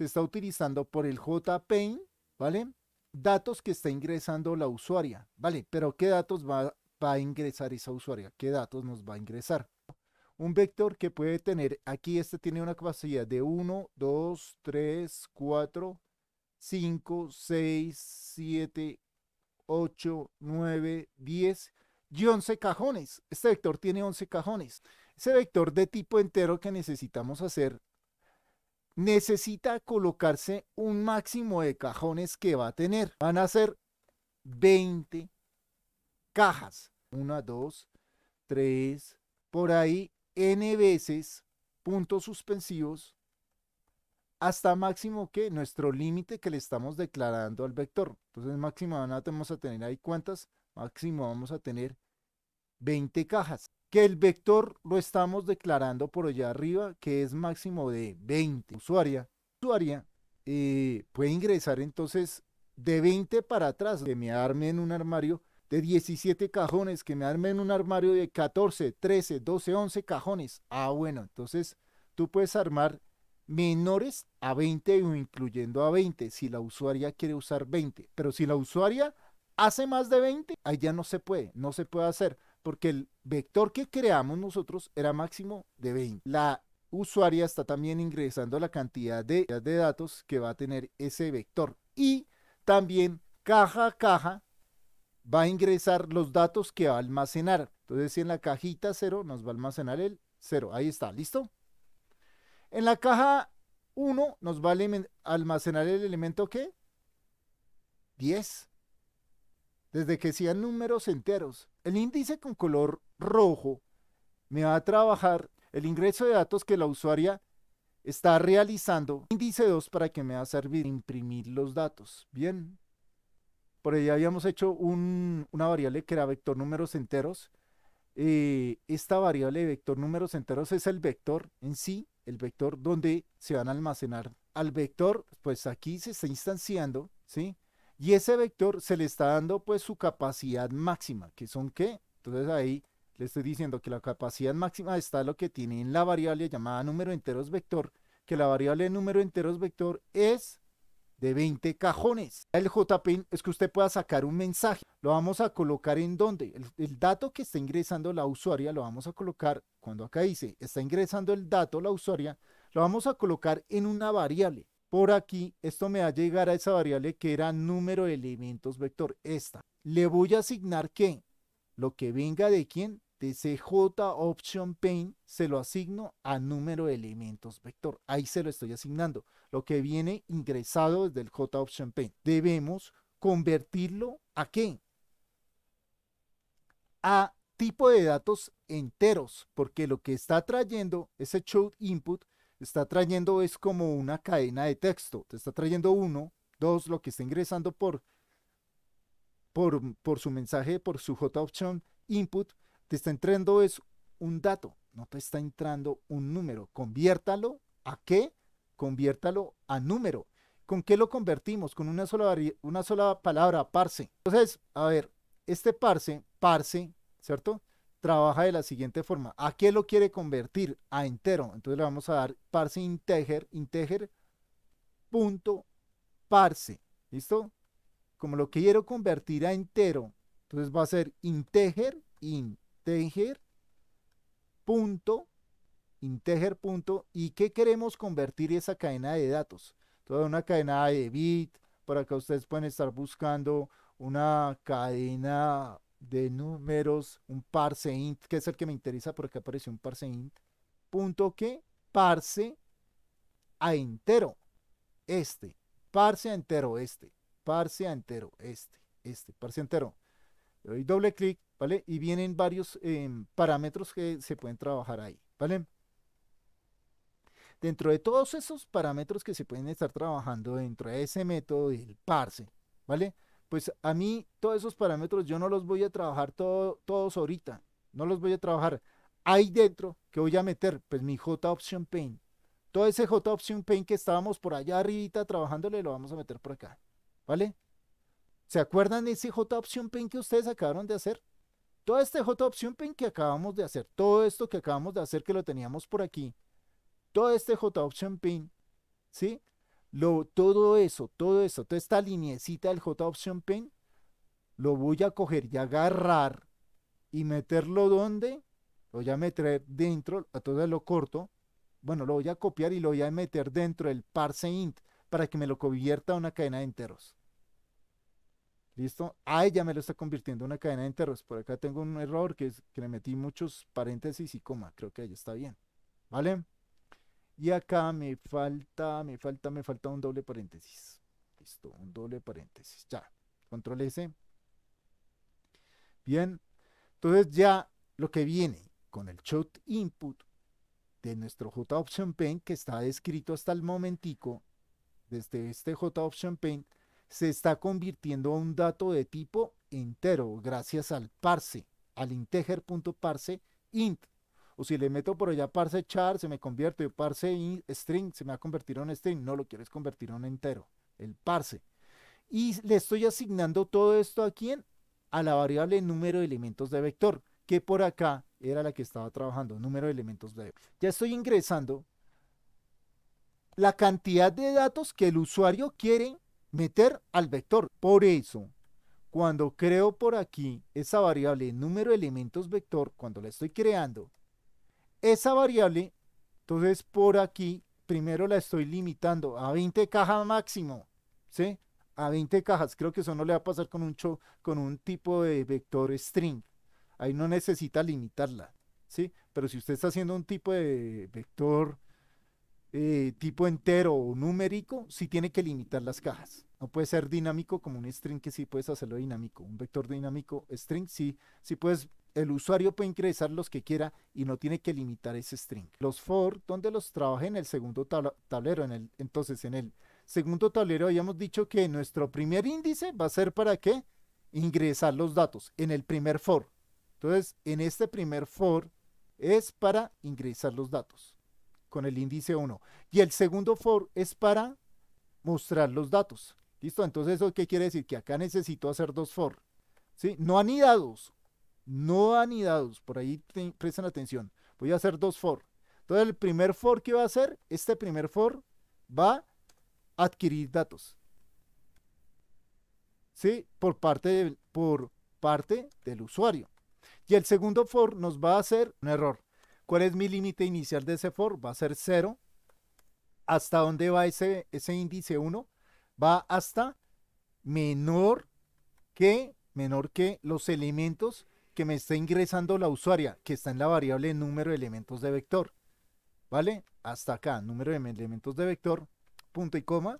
se está utilizando por el JPaint, e ¿vale? Datos que está ingresando la usuaria, ¿vale? Pero ¿qué datos va a ingresar esa usuaria? ¿Qué datos nos va a ingresar? un vector que puede tener, aquí este tiene una capacidad de 1, 2, 3, 4, 5, 6, 7, 8, 9, 10 y 11 cajones. Este vector tiene 11 cajones. Ese vector de tipo entero que necesitamos hacer necesita colocarse un máximo de cajones que va a tener. Van a ser 20 cajas. 1, 2, 3, por ahí, n veces, puntos suspensivos, hasta máximo que nuestro límite que le estamos declarando al vector. Entonces máximo vamos a tener ahí cuántas, máximo vamos a tener 20 cajas que el vector lo estamos declarando por allá arriba, que es máximo de 20. Usuaria, usuaria eh, puede ingresar entonces de 20 para atrás, que me arme en un armario de 17 cajones, que me arme en un armario de 14, 13, 12, 11 cajones. Ah, bueno, entonces tú puedes armar menores a 20 o incluyendo a 20 si la usuaria quiere usar 20. Pero si la usuaria hace más de 20, ahí ya no se puede, no se puede hacer porque el vector que creamos nosotros era máximo de 20. La usuaria está también ingresando la cantidad de, datos que va a tener ese vector y también caja a caja va a ingresar los datos que va a almacenar. Entonces, si en la cajita 0 nos va a almacenar el 0. Ahí está, ¿listo? En la caja 1 nos va a almacenar el elemento ¿qué? 10. Desde que sean números enteros. El índice con color rojo me va a trabajar el ingreso de datos que la usuaria está realizando. Índice 2 para que me va a servir imprimir los datos. Bien. Por ahí habíamos hecho una variable que era vector números enteros. Eh, esta variable de vector números enteros es el vector en sí, el vector donde se van a almacenar. Al vector, pues aquí se está instanciando, ¿sí? Y ese vector se le está dando pues su capacidad máxima, que son qué? Entonces ahí le estoy diciendo que la capacidad máxima está lo que tiene en la variable llamada número enteros vector, que la variable número enteros vector es de 20 cajones. El JPIn es que usted pueda sacar un mensaje. Lo vamos a colocar en donde el, dato que está ingresando la usuaria lo vamos a colocar cuando acá dice está ingresando el dato la usuaria, lo vamos a colocar en una variable por aquí, esto me va a llegar a esa variable que era número de elementos vector, esta. Le voy a asignar que lo que venga de quién, de ese option pane, se lo asigno a número de elementos vector. Ahí se lo estoy asignando. Lo que viene ingresado desde el J option pane. Debemos convertirlo a qué? A tipo de datos enteros, porque lo que está trayendo ese show input está trayendo es como una cadena de texto. Te está trayendo uno, dos, lo que está ingresando por, por, por su mensaje, por su J option input. Te está entrando es un dato, no te está entrando un número. Conviértalo a qué? Conviértalo a número. ¿Con qué lo convertimos? Con una sola, una sola palabra, parse. Entonces, a ver, este parse, parse, ¿cierto? trabaja de la siguiente forma. ¿A qué lo quiere convertir? A entero. Entonces le vamos a dar parse integer, integer punto parse. ¿Listo? Como lo quiero convertir a entero, entonces va a ser integer, integer, punto, integer, punto. ¿Y qué queremos convertir esa cadena de datos? Toda una cadena de bit, Para que ustedes pueden estar buscando una cadena de números, un parse int, que es el que me interesa, porque aparece apareció un parse int, punto que parse a entero, este, parse a entero, este, parse a entero, este, este, parse a entero. Le doy doble clic, ¿vale? Y vienen varios em, parámetros que se pueden trabajar ahí, ¿vale? Dentro de todos esos parámetros que se pueden estar trabajando dentro de ese método del parse, ¿vale? pues a mí todos esos parámetros yo no los voy a trabajar todo, todos ahorita, no los voy a trabajar. Ahí dentro que voy a meter, pues mi J Option Paint. Todo ese J Option Paint que estábamos por allá arribita trabajándole lo vamos a meter por acá, ¿vale? ¿Se acuerdan de ese J Option Paint que ustedes acabaron de hacer? Todo este J Option Paint que acabamos de hacer, todo esto que acabamos de hacer que lo teníamos por aquí, todo este J Option pin, ¿sí? todo eso, todo eso, toda esta liniecita del J option pen, lo voy a coger y agarrar y meterlo donde, lo voy a meter dentro, a todo lo corto, bueno, lo voy a copiar y lo voy a meter dentro del parse int para que me lo convierta a una cadena de enteros. ¿Listo? Ah, ya me lo está convirtiendo en una cadena de enteros. Por acá tengo un error que, es, que le metí muchos paréntesis y coma. Creo que ahí está bien. ¿Vale? Y acá me falta, me falta, me falta un doble paréntesis. Listo, un doble paréntesis. Ya, control S. Bien, entonces ya lo que viene con el shot input de nuestro J Option que está descrito hasta el momentico, desde este J Option se está convirtiendo a un dato de tipo entero gracias al parse, al integer.parse int o si le meto por allá parse char, se me convierte. Parse string, se me va a convertir en string. No lo quieres convertir en un entero. El parse. Y le estoy asignando todo esto aquí A la variable número de elementos de vector, que por acá era la que estaba trabajando, número de elementos de vector. Ya estoy ingresando la cantidad de datos que el usuario quiere meter al vector. Por eso, cuando creo por aquí esa variable número de elementos vector, cuando la estoy creando, esa variable, entonces por aquí, primero la estoy limitando a 20 cajas máximo, ¿sí? A 20 cajas, creo que eso no le va a pasar con un, con un tipo de vector string. Ahí no necesita limitarla, ¿sí? Pero si usted está haciendo un tipo de vector eh, tipo entero o numérico, sí tiene que limitar las cajas. No puede ser dinámico como un string que sí puedes hacerlo dinámico. Un vector dinámico string sí, sí puedes el usuario puede ingresar los que quiera y no tiene que limitar ese string. Los for, donde los trabajé en el segundo tablero. En el, entonces, en el segundo tablero habíamos dicho que nuestro primer índice va a ser para qué? Ingresar los datos en el primer for. Entonces, en este primer for es para ingresar los datos con el índice 1. Y el segundo for es para mostrar los datos. ¿Listo? Entonces, ¿eso qué quiere decir? Que acá necesito hacer dos for. ¿sí? No anidados, no anidados, por ahí presten atención. Voy a hacer dos for. Entonces el primer for que va a hacer, este primer for va a adquirir datos. ¿Sí? Por parte, por parte del usuario. Y el segundo for nos va a hacer un error. ¿Cuál es mi límite inicial de ese for? Va a ser 0. ¿Hasta dónde va ese, ese índice 1? Va hasta menor que, menor que los elementos que me está ingresando la usuaria, que está en la variable número de elementos de vector. ¿Vale? Hasta acá, número de elementos de vector, punto y coma.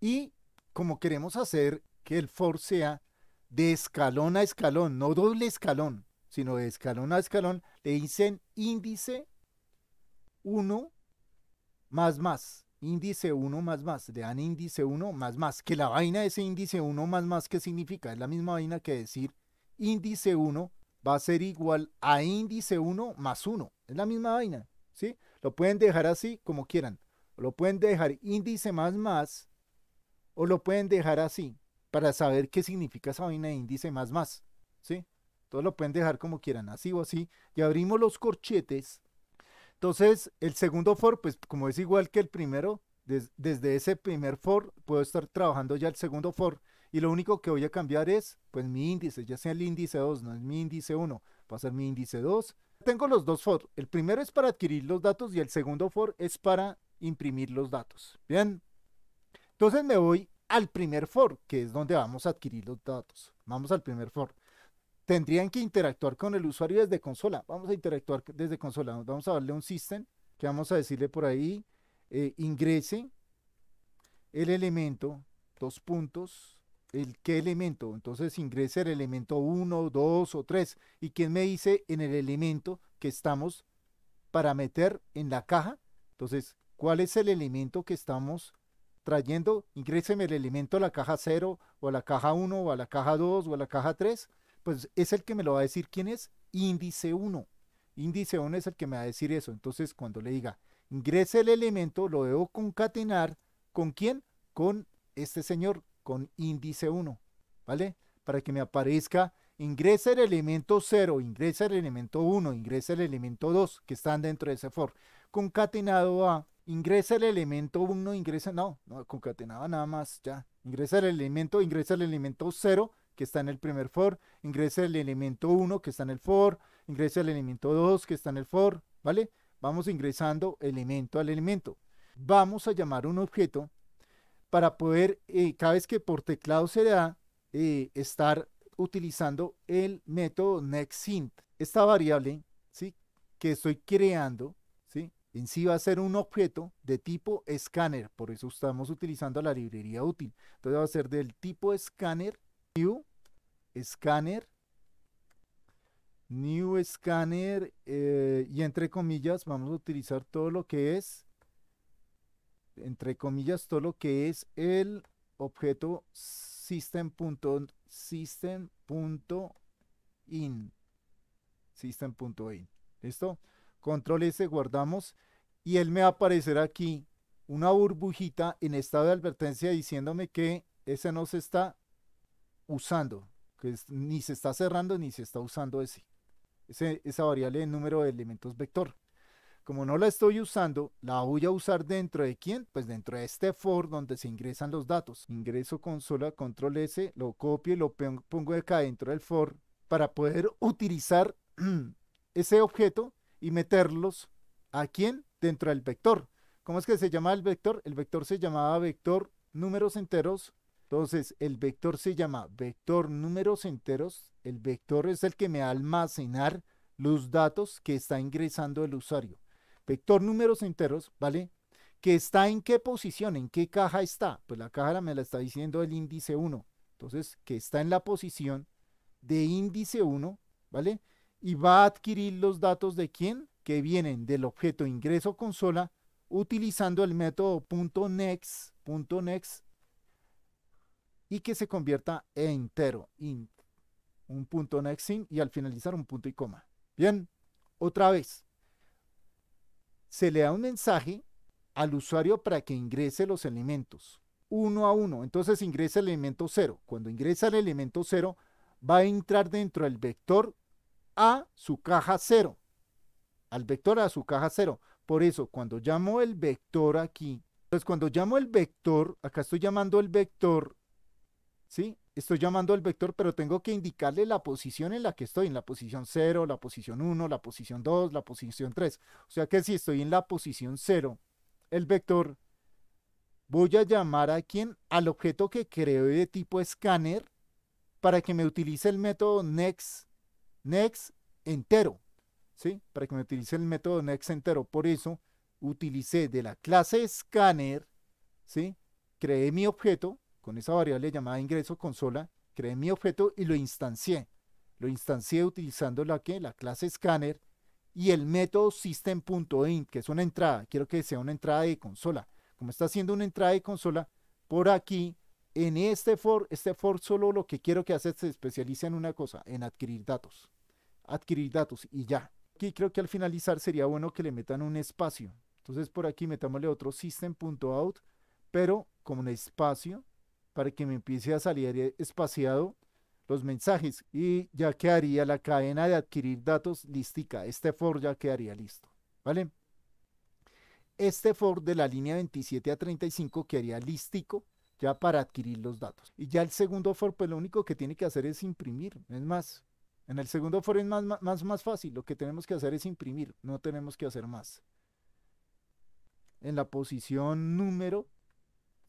Y como queremos hacer que el for sea de escalón a escalón, no doble escalón, sino de escalón a escalón, le dicen índice 1 más más. Índice 1 más más, le dan índice 1 más más, que la vaina de ese índice 1 más más, ¿qué significa? Es la misma vaina que decir índice 1 va a ser igual a índice 1 más 1. Es la misma vaina, ¿sí? Lo pueden dejar así como quieran. lo pueden dejar índice más más o lo pueden dejar así para saber qué significa esa vaina de índice más más, ¿sí? Entonces lo pueden dejar como quieran, así o así. Y abrimos los corchetes. Entonces, el segundo for, pues como es igual que el primero, desde ese primer for puedo estar trabajando ya el segundo for. Y lo único que voy a cambiar es, pues, mi índice, ya sea el índice 2, no es mi índice 1, va a ser mi índice 2. Tengo los dos for. El primero es para adquirir los datos y el segundo for es para imprimir los datos. Bien. Entonces me voy al primer for, que es donde vamos a adquirir los datos. Vamos al primer for. Tendrían que interactuar con el usuario desde consola. Vamos a interactuar desde consola. Vamos a darle un system que vamos a decirle por ahí, eh, ingrese el elemento, dos puntos, ¿El qué elemento? Entonces ingrese el elemento 1, 2 o 3. ¿Y quién me dice en el elemento que estamos para meter en la caja? Entonces, ¿cuál es el elemento que estamos trayendo? Ingréseme el elemento a la caja 0 o a la caja 1 o a la caja 2 o a la caja 3. Pues es el que me lo va a decir quién es. Índice 1. Índice 1 es el que me va a decir eso. Entonces, cuando le diga ingrese el elemento, lo debo concatenar con quién? Con este señor con índice 1, ¿vale? Para que me aparezca, ingresa el elemento 0, ingresa el elemento 1, ingresa el elemento 2, que están dentro de ese for. Concatenado a, ingresa el elemento 1, ingresa, no, no, concatenado nada más, ya. Ingresa el elemento, ingresa el elemento 0, que está en el primer for, ingresa el elemento 1, que está en el for, ingresa el elemento 2, que está en el for, ¿vale? Vamos ingresando elemento al elemento. Vamos a llamar un objeto para poder, eh, cada vez que por teclado se da, eh, estar utilizando el método nextInt. Esta variable ¿sí? que estoy creando ¿sí? en sí va a ser un objeto de tipo Scanner. por eso estamos utilizando la librería útil. Entonces va a ser del tipo Scanner, new, Scanner, new scanner eh, y entre comillas vamos a utilizar todo lo que es entre comillas, todo lo que es el objeto system.in. System.in. ¿Listo? Control S, guardamos. Y él me va a aparecer aquí una burbujita en estado de advertencia diciéndome que ese no se está usando, que ni se está cerrando ni se está usando ese, ese esa variable de número de elementos vector como no la estoy usando, la voy a usar dentro de quién? Pues dentro de este for donde se ingresan los datos. Ingreso consola, control S, lo copio y lo pongo acá dentro del for para poder utilizar ese objeto y meterlos a quién? Dentro del vector. ¿Cómo es que se llama el vector? El vector se llamaba vector números enteros. Entonces, el vector se llama vector números enteros. El vector es el que me va a almacenar los datos que está ingresando el usuario vector números enteros, ¿vale? Que está en qué posición, en qué caja está. Pues la caja me la está diciendo el índice 1. Entonces, que está en la posición de índice 1, ¿vale? Y va a adquirir los datos de quién, que vienen del objeto ingreso consola, utilizando el método .next, .next y que se convierta en entero, int, un punto next y al finalizar un punto y coma. Bien, otra vez se le da un mensaje al usuario para que ingrese los elementos uno a uno. Entonces ingresa el elemento 0. Cuando ingresa el elemento 0, va a entrar dentro del vector a su caja 0. Al vector a su caja 0. Por eso, cuando llamo el vector aquí, entonces cuando llamo el vector, acá estoy llamando el vector, ¿sí? estoy llamando al vector, pero tengo que indicarle la posición en la que estoy, en la posición 0, la posición 1, la posición 2, la posición 3. O sea que si estoy en la posición 0, el vector, voy a llamar a quién, al objeto que creo de tipo Scanner, para que me utilice el método next, next entero, ¿sí? Para que me utilice el método next entero. Por eso utilicé de la clase Scanner, ¿sí? Creé mi objeto con esa variable llamada ingreso consola, creé mi objeto y lo instancié. Lo instancié utilizando la, que la clase scanner y el método system.in que es una entrada. Quiero que sea una entrada de consola. Como está haciendo una entrada de consola, por aquí, en este for, este for solo lo que quiero que hace se especialice en una cosa, en adquirir datos. Adquirir datos y ya. Aquí creo que al finalizar sería bueno que le metan un espacio. Entonces por aquí metámosle otro system.out, pero con un espacio para que me empiece a salir e-, espaciado los mensajes y ya quedaría la cadena de adquirir datos listica. Este for ya quedaría listo, ¿vale? Este for de la línea 27 a 35 quedaría listico ya para adquirir los datos. Y ya el segundo for, pues lo único que tiene que hacer es imprimir, es más. En el segundo for es más, más, más fácil, lo que tenemos que hacer es imprimir, no tenemos que hacer más. En la posición número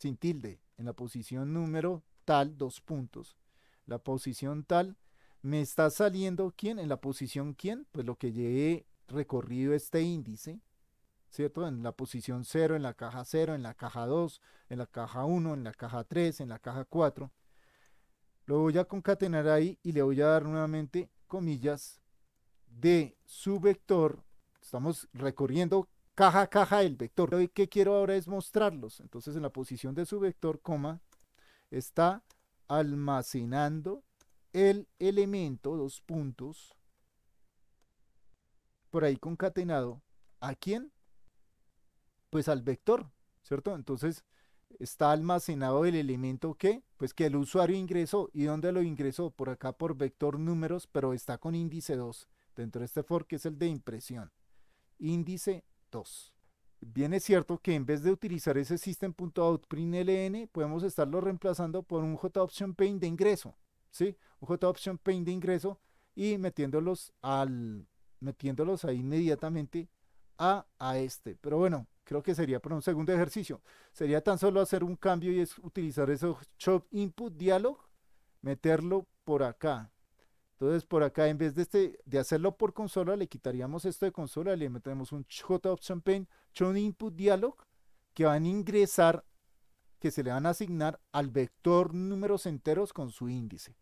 sin tilde, en la posición número tal, dos puntos. La posición tal, me está saliendo quién, en la posición quién, pues lo que llegué, recorrido este índice, ¿cierto? En la posición 0, en la caja 0, en la caja 2, en la caja 1, en la caja 3, en la caja 4. Lo voy a concatenar ahí y le voy a dar nuevamente comillas de su vector. Estamos recorriendo caja, caja del vector. Hoy que quiero ahora es mostrarlos. Entonces en la posición de su vector, coma, está almacenando el elemento, dos puntos, por ahí concatenado, ¿a quién? Pues al vector, ¿cierto? Entonces está almacenado el elemento que, pues que el usuario ingresó. ¿Y dónde lo ingresó? Por acá por vector números, pero está con índice 2 dentro de este for que es el de impresión. Índice Bien es cierto que en vez de utilizar ese system.outprintln, podemos estarlo reemplazando por un JOptionPaint de ingreso, ¿sí? Un JOptionPaint de ingreso y metiéndolos, al, metiéndolos ahí inmediatamente a, a este. Pero bueno, creo que sería para un segundo ejercicio. Sería tan solo hacer un cambio y es utilizar ese shop input dialog, meterlo por acá, entonces por acá en vez de, este, de hacerlo por consola, le quitaríamos esto de consola, le metemos un J option input dialog, que van a ingresar, que se le van a asignar al vector números enteros con su índice.